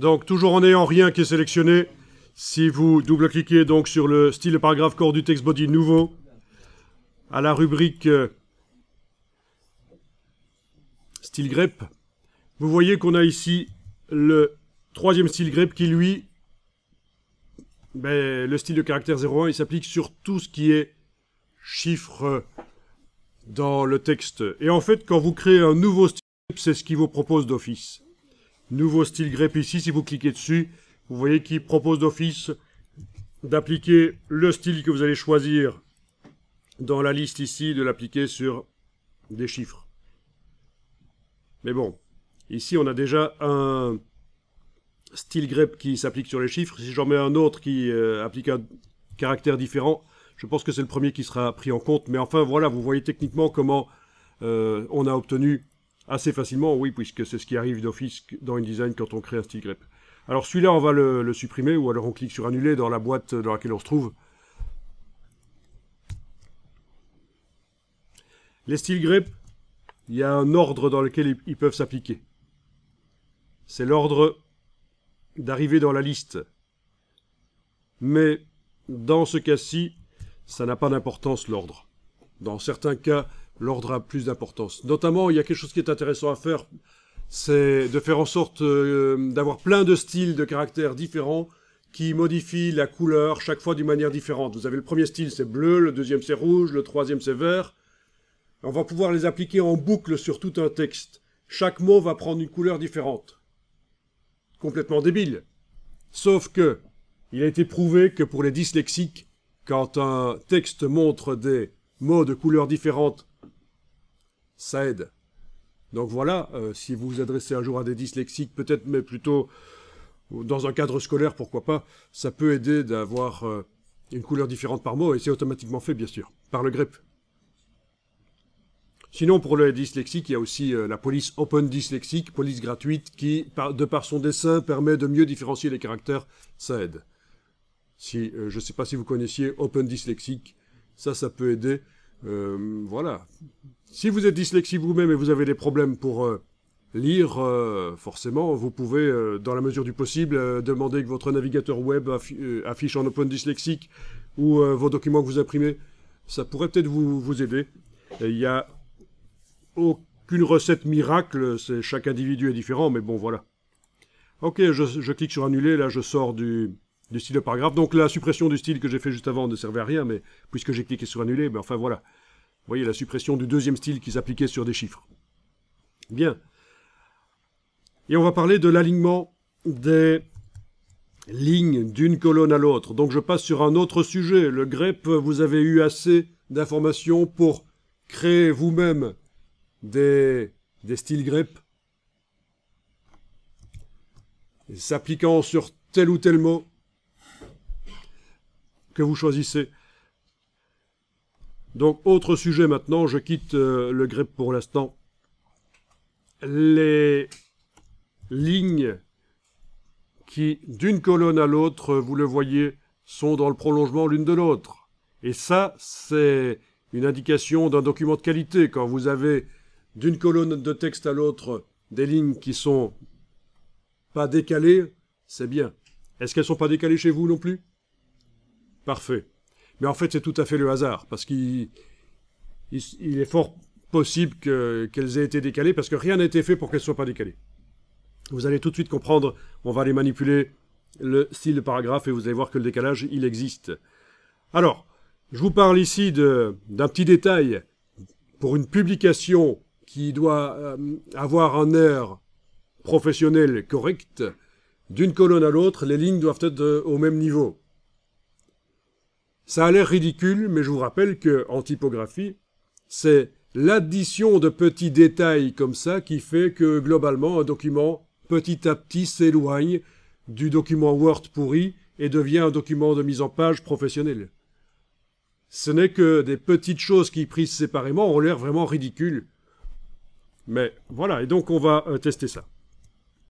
Donc toujours en ayant rien qui est sélectionné, si vous double-cliquez donc sur le style paragraphe corps du texte body nouveau, à la rubrique euh, style grep, vous voyez qu'on a ici le troisième style grep qui lui, ben, le style de caractère 01, il s'applique sur tout ce qui est chiffre dans le texte. Et en fait, quand vous créez un nouveau style, c'est ce qu'il vous propose d'office. Nouveau style grep ici, si vous cliquez dessus, vous voyez qu'il propose d'office d'appliquer le style que vous allez choisir dans la liste ici, de l'appliquer sur des chiffres. Mais bon, ici on a déjà un style grep qui s'applique sur les chiffres. Si j'en mets un autre qui euh, applique un caractère différent, je pense que c'est le premier qui sera pris en compte. Mais enfin voilà, vous voyez techniquement comment euh, on a obtenu assez facilement, oui, puisque c'est ce qui arrive d'office dans InDesign quand on crée un style grep. Alors celui-là, on va le, supprimer, ou alors on clique sur annuler dans la boîte dans laquelle on se trouve. Les styles grep, il y a un ordre dans lequel ils, ils peuvent s'appliquer. C'est l'ordre d'arriver dans la liste. Mais dans ce cas-ci, ça n'a pas d'importance l'ordre. Dans certains cas, l'ordre a plus d'importance. Notamment, il y a quelque chose qui est intéressant à faire, c'est de faire en sorte euh, d'avoir plein de styles de caractères différents qui modifient la couleur chaque fois d'une manière différente. Vous avez le premier style, c'est bleu, le deuxième, c'est rouge, le troisième, c'est vert. On va pouvoir les appliquer en boucle sur tout un texte. Chaque mot va prendre une couleur différente. Complètement débile. Sauf que, il a été prouvé que pour les dyslexiques, quand un texte montre des mots de couleurs différentes ça aide. Donc voilà, euh, si vous vous adressez un jour à des dyslexiques, peut-être, mais plutôt dans un cadre scolaire, pourquoi pas, ça peut aider d'avoir euh, une couleur différente par mot, et c'est automatiquement fait, bien sûr, par le grep. Sinon, pour les dyslexiques, il y a aussi euh, la police Open Dyslexique, police gratuite, qui, de par son dessin, permet de mieux différencier les caractères, ça aide. Si, je ne sais pas si vous connaissiez Open Dyslexique, ça, ça peut aider. Euh, voilà. Si vous êtes dyslexique vous-même et vous avez des problèmes pour euh, lire, euh, forcément, vous pouvez, dans la mesure du possible, demander que votre navigateur web affiche en open dyslexique ou vos documents que vous imprimez. Ça pourrait peut-être vous, aider. Il n'y a aucune recette miracle, chaque individu est différent, mais bon, voilà. Ok, je clique sur annuler, là je sors du, du style de paragraphe. Donc la suppression du style que j'ai fait juste avant ne servait à rien, mais puisque j'ai cliqué sur annuler, mais ben, enfin voilà. Vous voyez la suppression du deuxième style qui s'appliquait sur des chiffres. Bien. Et on va parler de l'alignement des lignes d'une colonne à l'autre. Donc je passe sur un autre sujet. Le grep, vous avez eu assez d'informations pour créer vous-même des, des styles grep s'appliquant sur tel ou tel mot que vous choisissez. Donc, autre sujet maintenant, je quitte euh, le grep pour l'instant. Les lignes qui, d'une colonne à l'autre, vous le voyez, sont dans le prolongement l'une de l'autre. Et ça, c'est une indication d'un document de qualité. Quand vous avez d'une colonne de texte à l'autre des lignes qui sont pas décalées, c'est bien. Est-ce qu'elles sont pas décalées chez vous non plus Parfait. Mais en fait, c'est tout à fait le hasard, parce qu'il est fort possible qu'elles aient été décalées, parce que rien n'a été fait pour qu'elles ne soient pas décalées. Vous allez tout de suite comprendre, on va aller manipuler le style de paragraphe et vous allez voir que le décalage, il existe. Alors, je vous parle ici d'un petit détail pour une publication qui doit euh, avoir un air professionnel correct. D'une colonne à l'autre, les lignes doivent être au même niveau. Ça a l'air ridicule, mais je vous rappelle que en typographie, c'est l'addition de petits détails comme ça qui fait que globalement un document petit à petit s'éloigne du document Word pourri et devient un document de mise en page professionnel. Ce n'est que des petites choses qui prises séparément ont l'air vraiment ridicules. Mais voilà, et donc on va euh, tester ça.